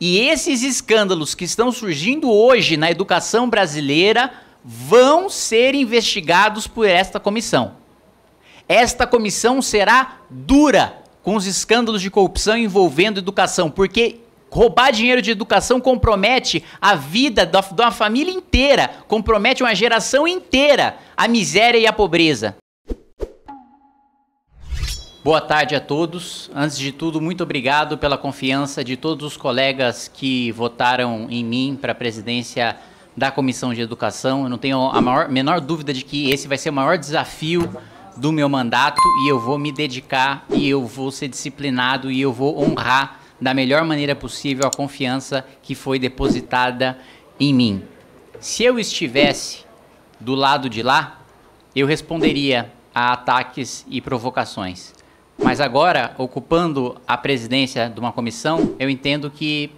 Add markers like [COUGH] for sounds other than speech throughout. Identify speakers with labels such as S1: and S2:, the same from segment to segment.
S1: E esses escândalos que estão surgindo hoje na educação brasileira vão ser investigados por esta comissão. Esta comissão será dura com os escândalos de corrupção envolvendo educação, porque roubar dinheiro de educação compromete a vida de uma família inteira, compromete uma geração inteira, a miséria e a pobreza. Boa tarde a todos. Antes de tudo, muito obrigado pela confiança de todos os colegas que votaram em mim para a presidência da Comissão de Educação. Eu não tenho a maior, menor dúvida de que esse vai ser o maior desafio do meu mandato e eu vou me dedicar e eu vou ser disciplinado e eu vou honrar da melhor maneira possível a confiança que foi depositada em mim. Se eu estivesse do lado de lá, eu responderia a ataques e provocações. Mas agora, ocupando a presidência de uma comissão, eu entendo que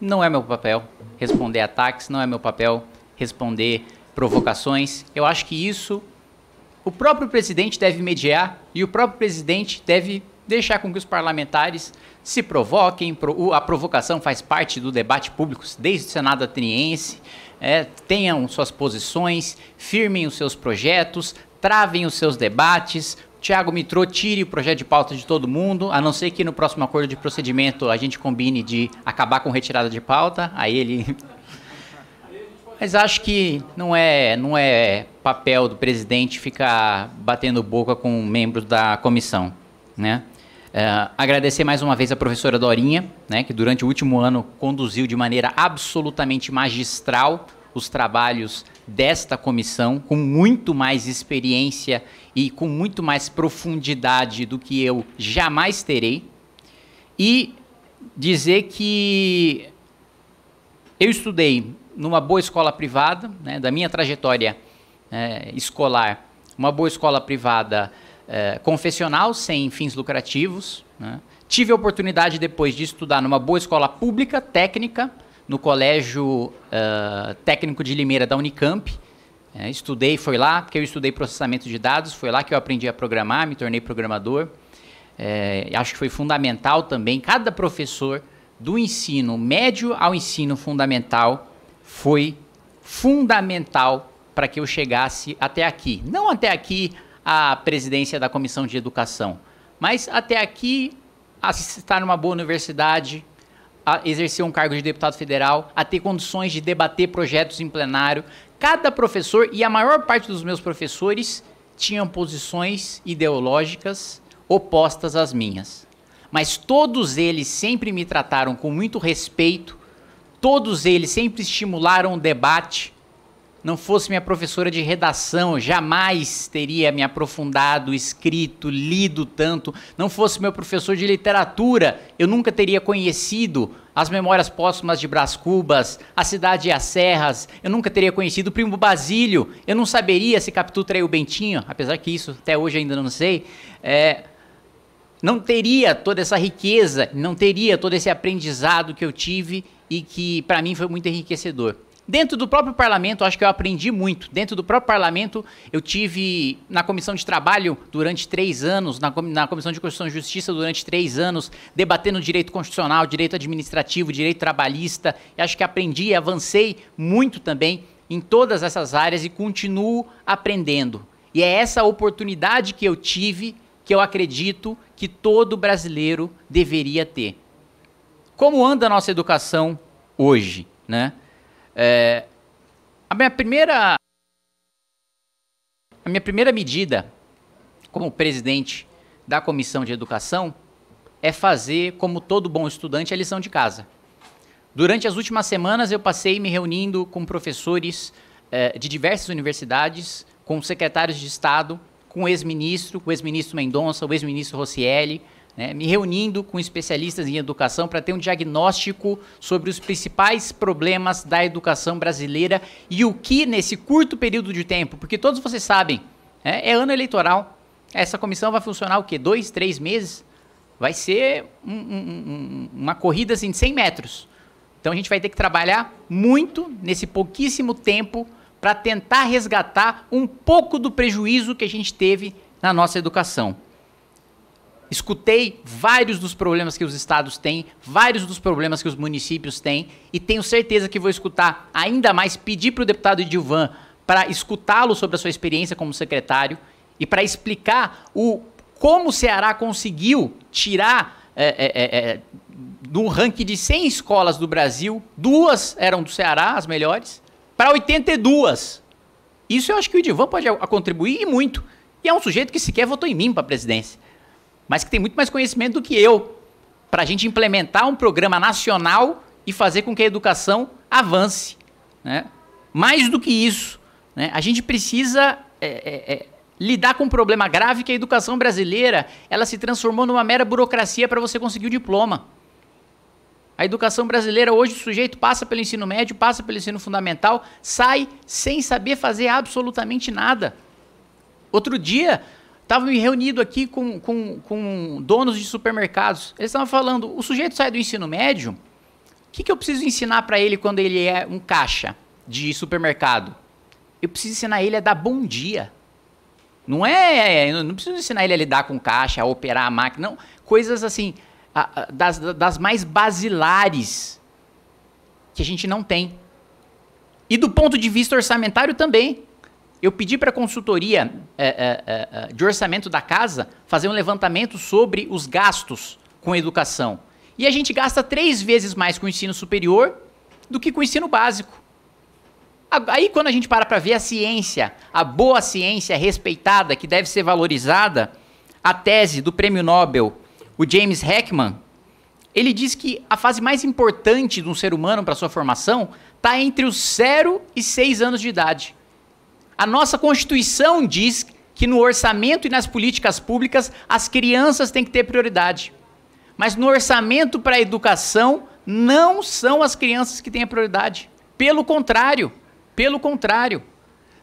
S1: não é meu papel responder ataques, não é meu papel responder provocações. Eu acho que isso o próprio presidente deve mediar e o próprio presidente deve deixar com que os parlamentares se provoquem. A provocação faz parte do debate público desde o Senado ateniense. É, tenham suas posições, firmem os seus projetos, travem os seus debates, Tiago Mitrô tire o projeto de pauta de todo mundo, a não ser que no próximo acordo de procedimento a gente combine de acabar com retirada de pauta, aí ele. [LAUGHS] Mas acho que não é, não é papel do presidente ficar batendo boca com membros da comissão. Né? Uh, agradecer mais uma vez a professora Dorinha, né, que durante o último ano conduziu de maneira absolutamente magistral os trabalhos desta comissão, com muito mais experiência e com muito mais profundidade do que eu jamais terei, e dizer que eu estudei numa boa escola privada, né, da minha trajetória é, escolar, uma boa escola privada é, confessional, sem fins lucrativos. Né. Tive a oportunidade depois de estudar numa boa escola pública, técnica, no Colégio uh, Técnico de Limeira da Unicamp. É, estudei, foi lá, porque eu estudei processamento de dados, foi lá que eu aprendi a programar, me tornei programador. É, acho que foi fundamental também, cada professor do ensino médio ao ensino fundamental foi fundamental para que eu chegasse até aqui. Não até aqui a presidência da Comissão de Educação, mas até aqui a estar numa boa universidade, a exercer um cargo de deputado federal, a ter condições de debater projetos em plenário. Cada professor, e a maior parte dos meus professores, tinham posições ideológicas opostas às minhas. Mas todos eles sempre me trataram com muito respeito, todos eles sempre estimularam o debate, não fosse minha professora de redação, jamais teria me aprofundado, escrito, lido tanto. Não fosse meu professor de literatura, eu nunca teria conhecido as Memórias Póstumas de Brás Cubas, A Cidade e as Serras, eu nunca teria conhecido o Primo Basílio, eu não saberia se Capitu traiu Bentinho, apesar que isso até hoje ainda não sei. É, não teria toda essa riqueza, não teria todo esse aprendizado que eu tive e que para mim foi muito enriquecedor. Dentro do próprio parlamento, acho que eu aprendi muito. Dentro do próprio parlamento, eu tive na comissão de trabalho durante três anos, na, na comissão de Constituição e Justiça durante três anos, debatendo direito constitucional, direito administrativo, direito trabalhista. E acho que aprendi e avancei muito também em todas essas áreas e continuo aprendendo. E é essa oportunidade que eu tive que eu acredito que todo brasileiro deveria ter. Como anda a nossa educação hoje, né? É, a minha primeira a minha primeira medida como presidente da comissão de educação é fazer, como todo bom estudante, a lição de casa. Durante as últimas semanas, eu passei me reunindo com professores eh, de diversas universidades, com secretários de Estado, com ex-ministro, o ex-ministro Mendonça, o ex-ministro Rossielli, né, me reunindo com especialistas em educação para ter um diagnóstico sobre os principais problemas da educação brasileira e o que nesse curto período de tempo, porque todos vocês sabem, é, é ano eleitoral, essa comissão vai funcionar o quê? Dois, três meses? Vai ser um, um, um, uma corrida assim, de 100 metros. Então a gente vai ter que trabalhar muito nesse pouquíssimo tempo para tentar resgatar um pouco do prejuízo que a gente teve na nossa educação. Escutei vários dos problemas que os estados têm, vários dos problemas que os municípios têm, e tenho certeza que vou escutar ainda mais, pedir para o deputado Edilvan para escutá-lo sobre a sua experiência como secretário e para explicar o como o Ceará conseguiu tirar é, é, é, do ranking de 100 escolas do Brasil, duas eram do Ceará, as melhores, para 82. Isso eu acho que o Edivan pode contribuir e muito. E é um sujeito que sequer votou em mim para a presidência mas que tem muito mais conhecimento do que eu, para a gente implementar um programa nacional e fazer com que a educação avance. Né? Mais do que isso, né? a gente precisa é, é, é, lidar com um problema grave que a educação brasileira ela se transformou numa mera burocracia para você conseguir o diploma. A educação brasileira hoje o sujeito passa pelo ensino médio, passa pelo ensino fundamental, sai sem saber fazer absolutamente nada. Outro dia Estava reunido aqui com, com, com donos de supermercados. Eles estavam falando: o sujeito sai do ensino médio, o que, que eu preciso ensinar para ele quando ele é um caixa de supermercado? Eu preciso ensinar ele a dar bom dia. Não é. é não preciso ensinar ele a lidar com caixa, a operar a máquina. Não. Coisas assim, das, das mais basilares que a gente não tem. E do ponto de vista orçamentário também. Eu pedi para a consultoria é é, é, é, de orçamento da casa fazer um levantamento sobre os gastos com educação. E a gente gasta três vezes mais com o ensino superior do que com o ensino básico. Aí, quando a gente para para ver a ciência, a boa ciência respeitada, que deve ser valorizada, a tese do prêmio Nobel, o James Heckman, ele diz que a fase mais importante de um ser humano para sua formação está entre os 0 e 6 anos de idade. A nossa Constituição diz que no orçamento e nas políticas públicas as crianças têm que ter prioridade. Mas no orçamento para a educação não são as crianças que têm a prioridade. Pelo contrário, pelo contrário.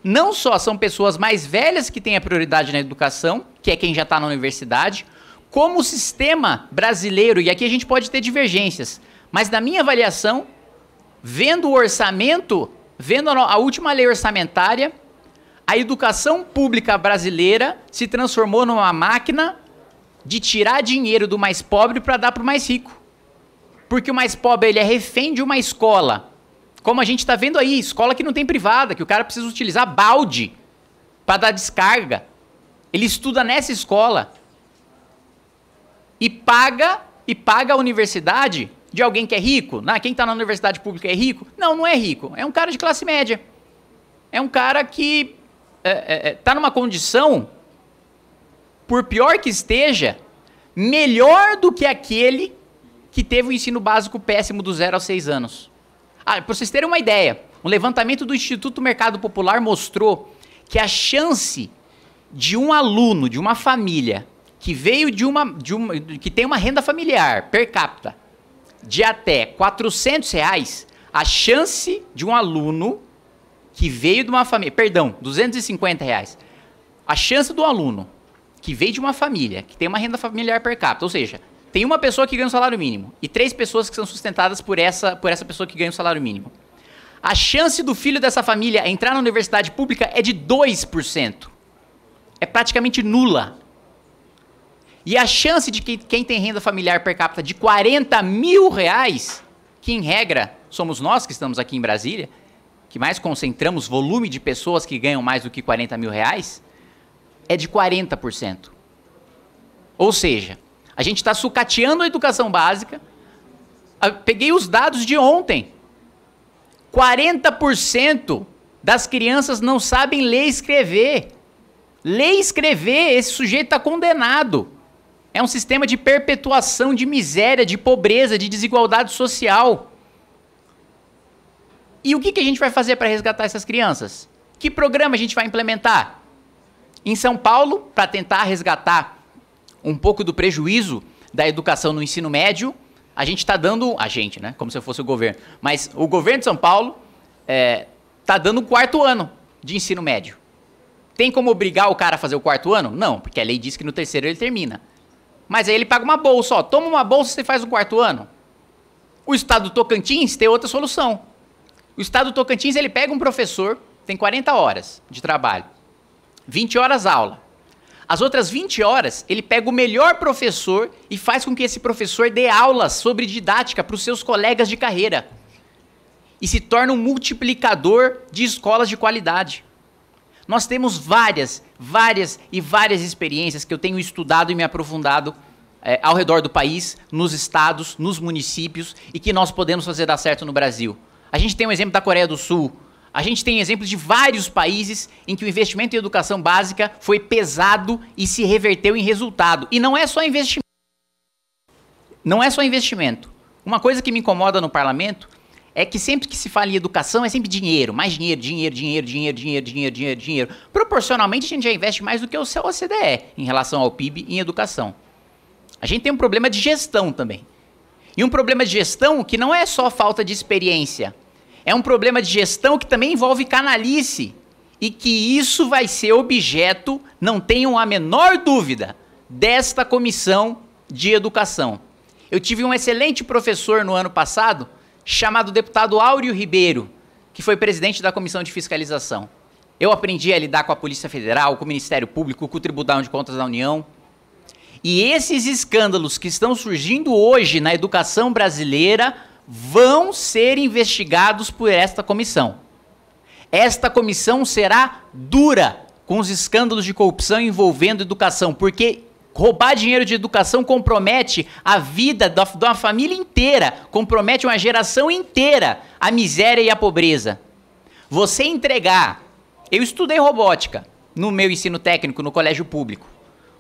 S1: Não só são pessoas mais velhas que têm a prioridade na educação, que é quem já está na universidade, como o sistema brasileiro, e aqui a gente pode ter divergências, mas na minha avaliação, vendo o orçamento, vendo a última lei orçamentária, a educação pública brasileira se transformou numa máquina de tirar dinheiro do mais pobre para dar para o mais rico. Porque o mais pobre ele é refém de uma escola. Como a gente está vendo aí, escola que não tem privada, que o cara precisa utilizar balde para dar descarga. Ele estuda nessa escola e paga e paga a universidade de alguém que é rico. né? quem está na universidade pública é rico? Não, não é rico. É um cara de classe média. É um cara que está é, é, é tá numa condição, por pior que esteja, melhor do que aquele que teve o ensino básico péssimo do zero aos seis anos. Ah, para vocês terem uma ideia, um levantamento do Instituto Mercado Popular mostrou que a chance de um aluno, de uma família que veio de uma, de uma que tem uma renda familiar per capita de até 400 reais, a chance de um aluno que veio de uma família, perdão, 250 reais. A chance do aluno que veio de uma família, que tem uma renda familiar per capita, ou seja, tem uma pessoa que ganha o um salário mínimo e três pessoas que são sustentadas por essa, por essa pessoa que ganha o um salário mínimo. A chance do filho dessa família entrar na universidade pública é de 2%. É praticamente nula. E a chance de que quem tem renda familiar per capita de 40 mil reais, que em regra somos nós que estamos aqui em Brasília, que mais concentramos volume de pessoas que ganham mais do que 40 mil reais, é de 40%. Ou seja, a gente está sucateando a educação básica. Ah, peguei os dados de ontem. 40% das crianças não sabem ler e escrever. Ler e escrever, esse sujeito está condenado. É um sistema de perpetuação de miséria, de pobreza, de desigualdade social. E o que, que a gente vai fazer para resgatar essas crianças? Que programa a gente vai implementar? Em São Paulo, para tentar resgatar um pouco do prejuízo da educação no ensino médio, a gente está dando. A gente, né? Como se fosse o governo. Mas o governo de São Paulo está é, tá dando um quarto ano de ensino médio. Tem como obrigar o cara a fazer o quarto ano? Não, porque a lei diz que no terceiro ele termina. Mas aí ele paga uma bolsa, ó. Toma uma bolsa e você faz o quarto ano. O estado do Tocantins tem outra solução. O estado do Tocantins, ele pega um professor, tem 40 horas de trabalho, 20 horas aula. As outras 20 horas, ele pega o melhor professor e faz com que esse professor dê aulas sobre didática para os seus colegas de carreira. E se torna um multiplicador de escolas de qualidade. Nós temos várias, várias e várias experiências que eu tenho estudado e me aprofundado é, ao redor do país, nos estados, nos municípios e que nós podemos fazer dar certo no Brasil. A gente tem um exemplo da Coreia do Sul. A gente tem exemplos de vários países em que o investimento em educação básica foi pesado e se reverteu em resultado. E não é só investimento. Não é só investimento. Uma coisa que me incomoda no parlamento é que sempre que se fala em educação é sempre dinheiro, mais dinheiro, dinheiro, dinheiro, dinheiro, dinheiro, dinheiro, dinheiro, dinheiro. Proporcionalmente a gente já investe mais do que o OCDE em relação ao PIB em educação. A gente tem um problema de gestão também. E um problema de gestão que não é só falta de experiência, é um problema de gestão que também envolve canalice e que isso vai ser objeto, não tenham a menor dúvida, desta comissão de educação. Eu tive um excelente professor no ano passado, chamado deputado Áureo Ribeiro, que foi presidente da comissão de fiscalização. Eu aprendi a lidar com a Polícia Federal, com o Ministério Público, com o Tribunal de Contas da União. E esses escândalos que estão surgindo hoje na educação brasileira vão ser investigados por esta comissão. Esta comissão será dura com os escândalos de corrupção envolvendo educação, porque roubar dinheiro de educação compromete a vida de uma família inteira, compromete uma geração inteira, a miséria e a pobreza. Você entregar. Eu estudei robótica no meu ensino técnico, no colégio público.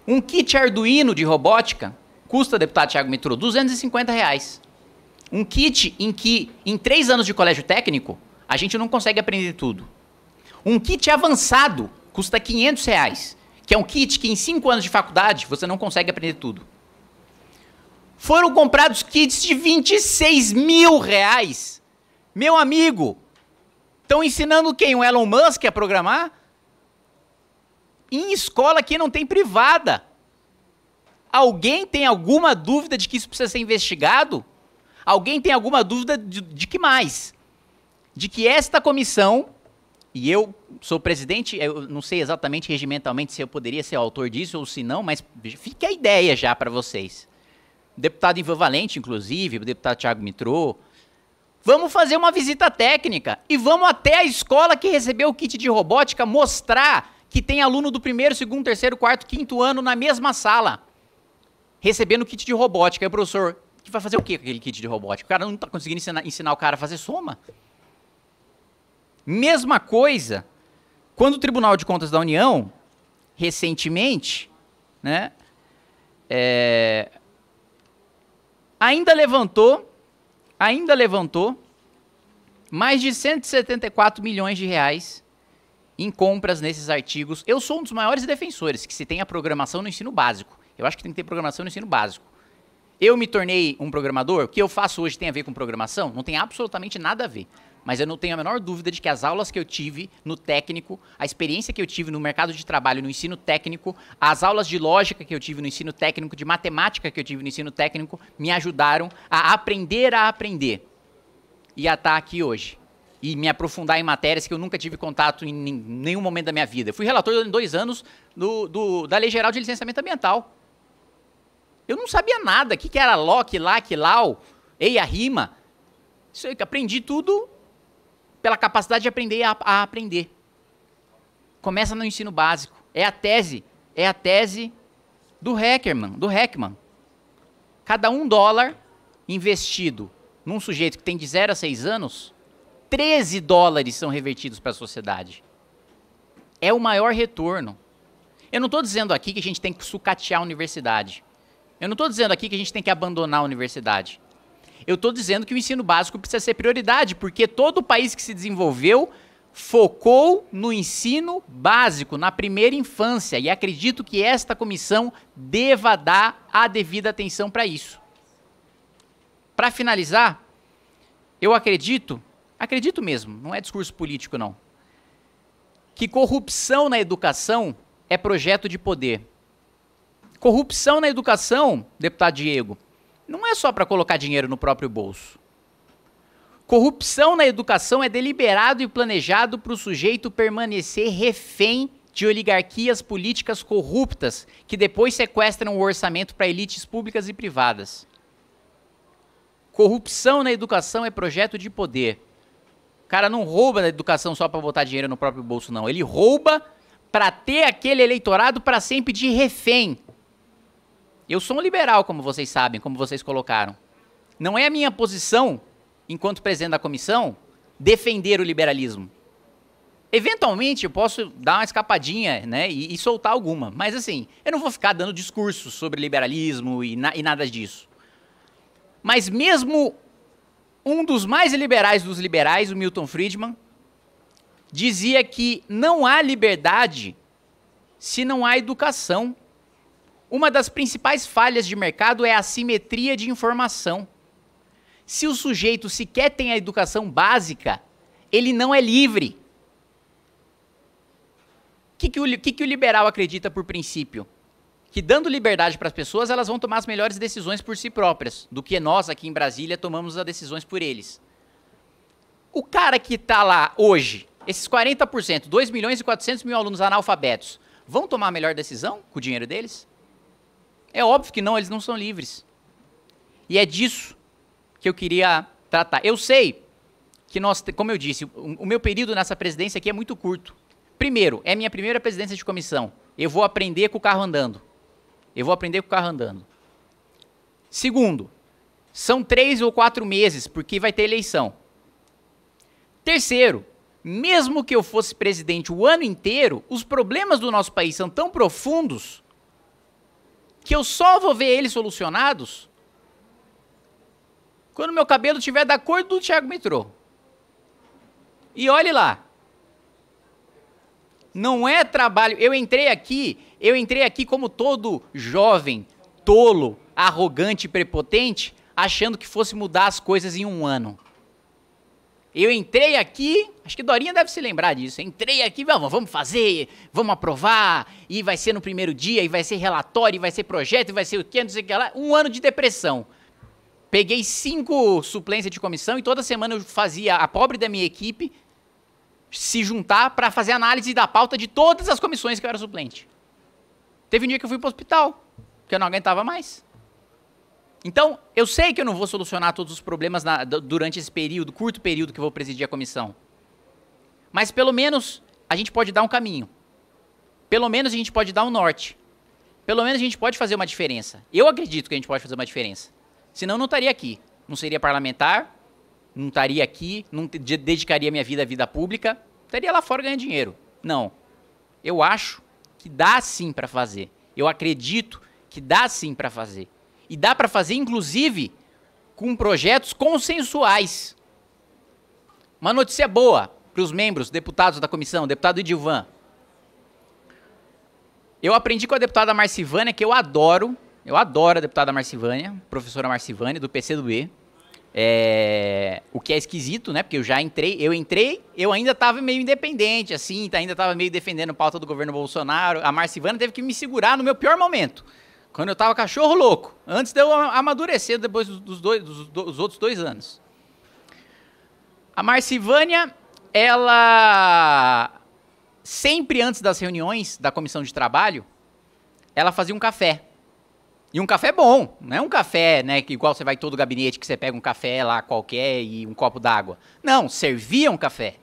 S1: Um kit Arduino de robótica custa, deputado Thiago Mitro, 250 reais. Um kit em que, em três anos de colégio técnico, a gente não consegue aprender tudo. Um kit avançado custa 500 reais, que é um kit que em cinco anos de faculdade você não consegue aprender tudo. Foram comprados kits de 26 mil reais. Meu amigo, estão ensinando quem? O Elon Musk a programar? Em escola que não tem privada. Alguém tem alguma dúvida de que isso precisa ser investigado? Alguém tem alguma dúvida de, de que mais? De que esta comissão, e eu sou presidente, eu não sei exatamente regimentalmente se eu poderia ser autor disso ou se não, mas fica a ideia já para vocês. Deputado Ivan Valente, inclusive, o deputado Tiago Mitrô, Vamos fazer uma visita técnica e vamos até a escola que recebeu o kit de robótica mostrar que tem aluno do primeiro, segundo, terceiro, quarto, quinto ano na mesma sala recebendo o kit de robótica. Aí, professor, que vai fazer o quê com aquele kit de robótica? O cara não tá conseguindo ensinar, ensinar o cara a fazer soma. Mesma coisa quando o Tribunal de Contas da União, recentemente, né, é, ainda levantou, ainda levantou mais de 174 milhões de reais em compras nesses artigos. Eu sou um dos maiores defensores que se tenha programação no ensino básico. Eu acho que tem que ter programação no ensino básico. Eu me tornei um programador, o que eu faço hoje tem a ver com programação? Não tem absolutamente nada a ver. Mas eu não tenho a menor dúvida de que as aulas que eu tive no técnico, a experiência que eu tive no mercado de trabalho, no ensino técnico, as aulas de lógica que eu tive no ensino técnico, de matemática que eu tive no ensino técnico, me ajudaram a aprender a aprender e a estar tá aqui hoje. E me aprofundar em matérias que eu nunca tive contato em nenhum momento da minha vida. Eu fui relator em dois anos do, do, da Lei Geral de Licenciamento Ambiental. Eu não sabia nada. O que, que era lock, Quilá, lau, Eia, Rima. Isso aí, aprendi tudo pela capacidade de aprender a, a aprender. Começa no ensino básico. É a tese. É a tese do Hackerman, do Hackman. Cada um dólar investido num sujeito que tem de 0 a 6 anos, 13 dólares são revertidos para a sociedade. É o maior retorno. Eu não estou dizendo aqui que a gente tem que sucatear a universidade. Eu não estou dizendo aqui que a gente tem que abandonar a universidade. Eu estou dizendo que o ensino básico precisa ser prioridade, porque todo o país que se desenvolveu focou no ensino básico, na primeira infância, e acredito que esta comissão deva dar a devida atenção para isso. Para finalizar, eu acredito, acredito mesmo, não é discurso político não, que corrupção na educação é projeto de poder. Corrupção na educação, deputado Diego, não é só para colocar dinheiro no próprio bolso. Corrupção na educação é deliberado e planejado para o sujeito permanecer refém de oligarquias políticas corruptas que depois sequestram o orçamento para elites públicas e privadas. Corrupção na educação é projeto de poder. O cara não rouba na educação só para botar dinheiro no próprio bolso, não. Ele rouba para ter aquele eleitorado para sempre de refém eu sou um liberal, como vocês sabem, como vocês colocaram. Não é a minha posição, enquanto presidente da comissão, defender o liberalismo. Eventualmente eu posso dar uma escapadinha né, e, e, soltar alguma, mas assim, eu não vou ficar dando discursos sobre liberalismo e, na, e nada disso. Mas mesmo um dos mais liberais dos liberais, o Milton Friedman, dizia que não há liberdade se não há educação. Uma das principais falhas de mercado é a assimetria de informação. Se o sujeito sequer tem a educação básica, ele não é livre. O que, que, o, que, que o liberal acredita por princípio? Que dando liberdade para as pessoas, elas vão tomar as melhores decisões por si próprias, do que nós aqui em Brasília tomamos as decisões por eles. O cara que está lá hoje, esses 40%, 2 milhões e 400 mil alunos analfabetos, vão tomar a melhor decisão com o dinheiro deles? É óbvio que não, eles não são livres. E é disso que eu queria tratar. Eu sei que nós, como eu disse, o meu período nessa presidência aqui é muito curto. Primeiro, é minha primeira presidência de comissão. Eu vou aprender com o carro andando. Eu vou aprender com o carro andando. Segundo, são três ou quatro meses, porque vai ter eleição. Terceiro, mesmo que eu fosse presidente o ano inteiro, os problemas do nosso país são tão profundos que eu só vou ver eles solucionados quando meu cabelo tiver da cor do Thiago Metrô. E olhe lá. Não é trabalho. Eu entrei aqui, eu entrei aqui como todo jovem, tolo, arrogante e prepotente, achando que fosse mudar as coisas em um ano. Eu entrei aqui, acho que Dorinha deve se lembrar disso. Entrei aqui, vamos, vamos fazer, vamos aprovar, e vai ser no primeiro dia, e vai ser relatório, e vai ser projeto, e vai ser o quê, não sei o que lá. Um ano de depressão. Peguei cinco suplências de comissão e toda semana eu fazia a pobre da minha equipe se juntar para fazer análise da pauta de todas as comissões que eu era suplente. Teve um dia que eu fui pro hospital, porque eu não aguentava mais. Então, eu sei que eu não vou solucionar todos os problemas na, durante esse período, curto período que eu vou presidir a comissão. Mas pelo menos a gente pode dar um caminho. Pelo menos a gente pode dar um norte. Pelo menos a gente pode fazer uma diferença. Eu acredito que a gente pode fazer uma diferença. Senão eu não estaria aqui. Não seria parlamentar, não estaria aqui, não dedicaria minha vida à vida pública, estaria lá fora ganhando dinheiro. Não. Eu acho que dá sim para fazer. Eu acredito que dá sim para fazer. E dá para fazer, inclusive, com projetos consensuais. Uma notícia boa para os membros, deputados da comissão, deputado Edilvan. Eu aprendi com a deputada Marcivânia, que eu adoro, eu adoro a deputada Marcivânia, professora Marcivânia, do PCdoB. É, o que é esquisito, né? Porque eu já entrei, eu entrei, eu ainda estava meio independente, assim, ainda estava meio defendendo pauta do governo Bolsonaro. A Marcivana teve que me segurar no meu pior momento. Quando eu estava cachorro louco, antes de eu amadurecer depois dos, dois, dos, dos outros dois anos. A Marcivânia, ela sempre antes das reuniões da comissão de trabalho, ela fazia um café. E um café bom, não é um café, né, que igual você vai todo gabinete que você pega um café lá qualquer e um copo d'água. Não, servia um café.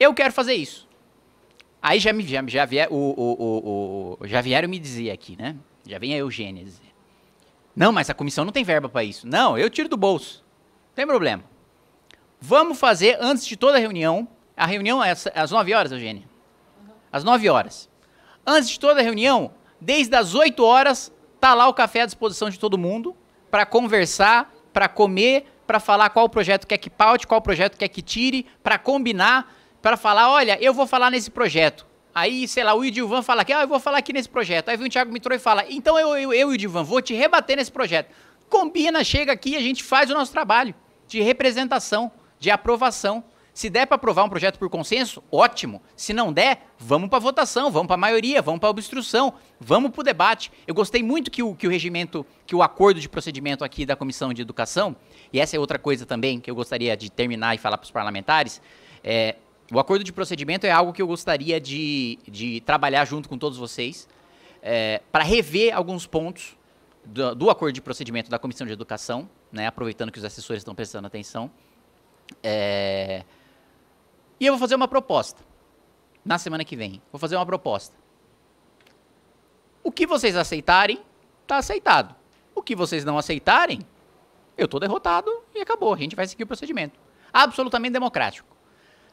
S1: Eu quero fazer isso. Aí já me já, já vier, o, o, o, o, já vieram me dizer aqui, né? Já vem a eugênese. Não, mas a comissão não tem verba para isso. Não, eu tiro do bolso. Não tem problema. Vamos fazer antes de toda a reunião. A reunião é às 9 horas, Eugênia? Às 9 horas. Antes de toda a reunião, desde as 8 horas, tá lá o café à disposição de todo mundo para conversar, para comer, para falar qual projeto quer que paute, qual projeto quer que tire, para combinar, para falar, olha, eu vou falar nesse projeto. Aí, sei lá, o Idilvan fala aqui, ah, eu vou falar aqui nesse projeto. Aí vem o Thiago Mitrô e fala, então eu, eu, eu Idilvan, vou te rebater nesse projeto. Combina, chega aqui e a gente faz o nosso trabalho de representação, de aprovação. Se der para aprovar um projeto por consenso, ótimo. Se não der, vamos para votação, vamos para maioria, vamos para obstrução, vamos para o debate. Eu gostei muito que o, que o regimento, que o acordo de procedimento aqui da Comissão de Educação, e essa é outra coisa também que eu gostaria de terminar e falar para os parlamentares, é, o acordo de procedimento é algo que eu gostaria de, de trabalhar junto com todos vocês é, para rever alguns pontos do, do, acordo de procedimento da Comissão de Educação, né, aproveitando que os assessores estão prestando atenção. É, e eu vou fazer uma proposta na semana que vem. Vou fazer uma proposta. O que vocês aceitarem, está aceitado. O que vocês não aceitarem, eu estou derrotado e acabou. A gente vai seguir o procedimento. Absolutamente democrático.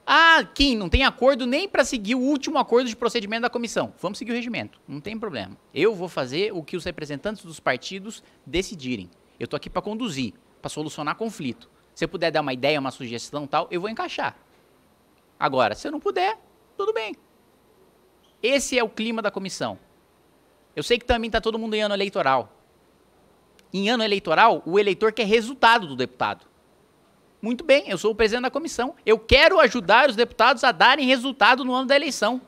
S1: Ah, Kim, não tem acordo nem para seguir o último acordo de procedimento da comissão. Vamos seguir o regimento, não tem problema. Eu vou fazer o que os representantes dos partidos decidirem. Eu estou aqui para conduzir, para solucionar conflito. Se eu puder dar uma ideia, uma sugestão tal, eu vou encaixar. Agora, se eu não puder, tudo bem. Esse é o clima da comissão. Eu sei que também está todo mundo em ano eleitoral. Em ano eleitoral, o eleitor quer resultado do deputado. Muito bem, eu sou o presidente da comissão. Eu quero ajudar os deputados a darem resultado no ano da eleição.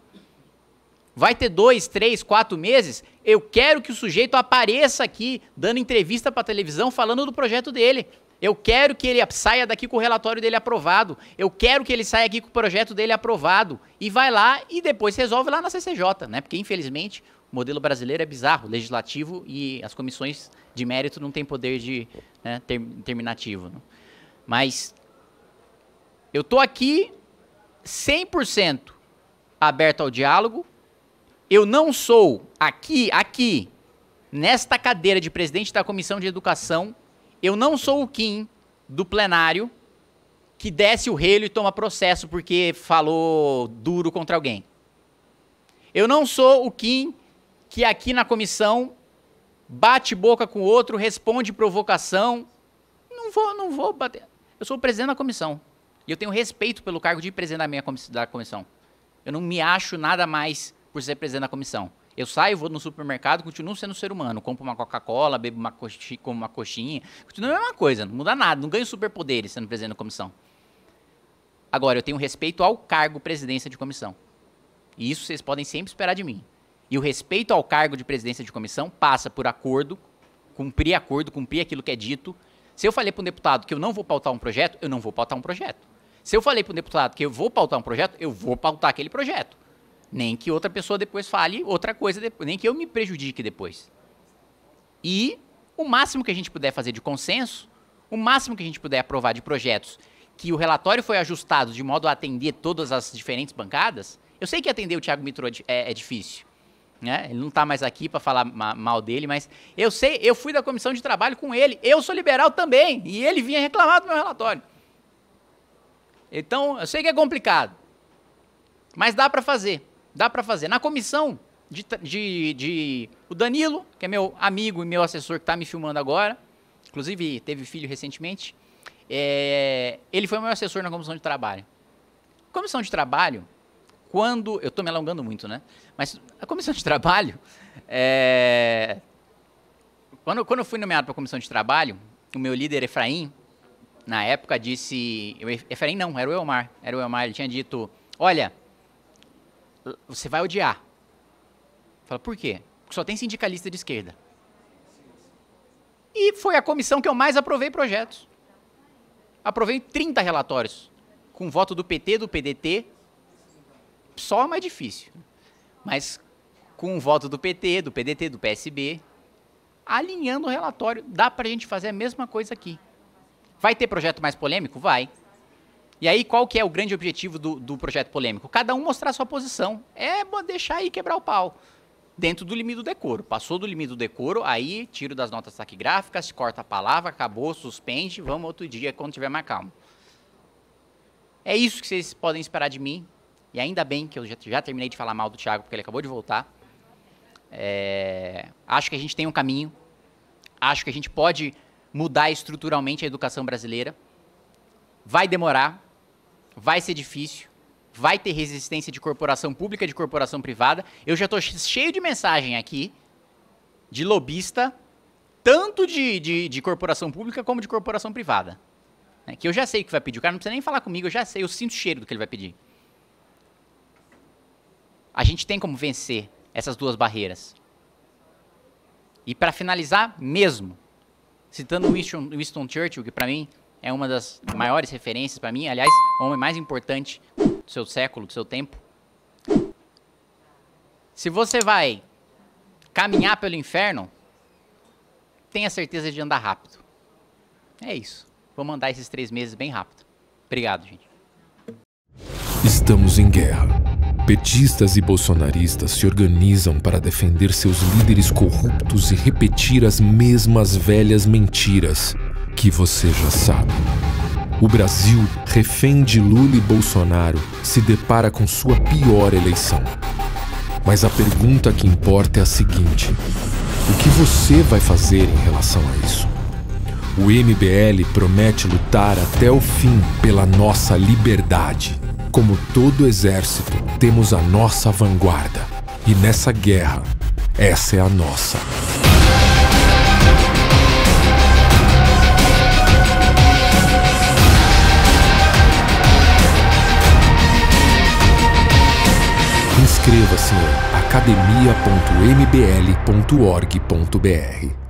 S1: Vai ter dois, três, quatro meses? Eu quero que o sujeito apareça aqui, dando entrevista para televisão, falando do projeto dele. Eu quero que ele saia daqui com o relatório dele aprovado. Eu quero que ele saia aqui com o projeto dele aprovado. E vai lá e depois resolve lá na CCJ, né? Porque, infelizmente, o modelo brasileiro é bizarro, legislativo, e as comissões de mérito não têm poder de né, terminativo. Né? Mas eu tô aqui 100% aberto ao diálogo. Eu não sou aqui, aqui, nesta cadeira de presidente da Comissão de Educação, eu não sou o Kim do plenário que desce o relho e toma processo porque falou duro contra alguém. Eu não sou o Kim que aqui na comissão bate boca com o outro, responde provocação. Não vou, não vou bater. Eu sou o presidente da comissão. E eu tenho respeito pelo cargo de presidente da minha comiss da comissão. Eu não me acho nada mais por ser presidente da comissão. Eu saio, vou no supermercado, continuo sendo ser humano. Compro uma Coca-Cola, bebo uma coxinha, como uma coxinha. Continua a mesma coisa, não muda nada. Não ganho superpoderes sendo presidente da comissão. Agora, eu tenho respeito ao cargo presidência de comissão. E isso vocês podem sempre esperar de mim. E o respeito ao cargo de presidência de comissão passa por acordo, cumprir acordo, cumprir aquilo que é dito, se eu falei para um deputado que eu não vou pautar um projeto, eu não vou pautar um projeto. Se eu falei para um deputado que eu vou pautar um projeto, eu vou pautar aquele projeto. Nem que outra pessoa depois fale outra coisa, depois, nem que eu me prejudique depois. E o máximo que a gente puder fazer de consenso, o máximo que a gente puder aprovar de projetos que o relatório foi ajustado de modo a atender todas as diferentes bancadas, eu sei que atender o Tiago Mitro é, é, é difícil. Né? Ele não está mais aqui para falar ma mal dele, mas eu sei, eu fui da comissão de trabalho com ele, eu sou liberal também, e ele vinha reclamar do meu relatório. Então, eu sei que é complicado, mas dá para fazer, dá para fazer. Na comissão de, de, de, o Danilo, que é meu amigo e meu assessor que está me filmando agora, inclusive teve filho recentemente, é, ele foi meu assessor na comissão de trabalho. Comissão de trabalho, quando. Eu estou me alongando muito, né? Mas a comissão de trabalho, é... quando, quando eu fui nomeado para a comissão de trabalho, o meu líder Efraim, na época, disse. Eu, Efraim não, era o Elmar. Era o Elmar, ele tinha dito: Olha, você vai odiar. Fala, por quê? Porque só tem sindicalista de esquerda. E foi a comissão que eu mais aprovei projetos. Aprovei 30 relatórios, com voto do PT, do PDT. Só mais difícil. Mas com o voto do PT, do PDT, do PSB, alinhando o relatório, dá para a gente fazer a mesma coisa aqui. Vai ter projeto mais polêmico? Vai. E aí, qual que é o grande objetivo do, do projeto polêmico? Cada um mostrar sua posição. É deixar aí quebrar o pau. Dentro do limite do decoro. Passou do limite do decoro, aí tiro das notas taquigráficas, corta a palavra, acabou, suspende, vamos outro dia quando tiver mais calmo. É isso que vocês podem esperar de mim. E ainda bem que eu já, já terminei de falar mal do Thiago, porque ele acabou de voltar. É, acho que a gente tem um caminho, acho que a gente pode mudar estruturalmente a educação brasileira. Vai demorar, vai ser difícil, vai ter resistência de corporação pública e de corporação privada. Eu já estou cheio de mensagem aqui de lobista, tanto de, de, de corporação pública como de corporação privada. Né? Que eu já sei o que vai pedir. O cara não precisa nem falar comigo, eu já sei, eu sinto o cheiro do que ele vai pedir. A gente tem como vencer essas duas barreiras. E para finalizar, mesmo, citando Winston, Winston Churchill, que para mim é uma das maiores referências para mim, aliás, o homem mais importante do seu século, do seu tempo. Se você vai caminhar pelo inferno, tenha certeza de andar rápido. É isso. Vou mandar esses três meses bem rápido. Obrigado, gente. Estamos em guerra. Petistas e bolsonaristas se organizam para defender seus líderes corruptos e repetir as mesmas velhas mentiras que você já sabe. O Brasil, refém de Lula e Bolsonaro, se depara com sua pior eleição. Mas a pergunta que importa é a seguinte: o que você vai fazer em relação a isso? O MBL promete lutar até o fim pela nossa liberdade. Como todo exército, temos a nossa vanguarda. E nessa guerra, essa é a nossa. Inscreva-se em academia.mbl.org.br.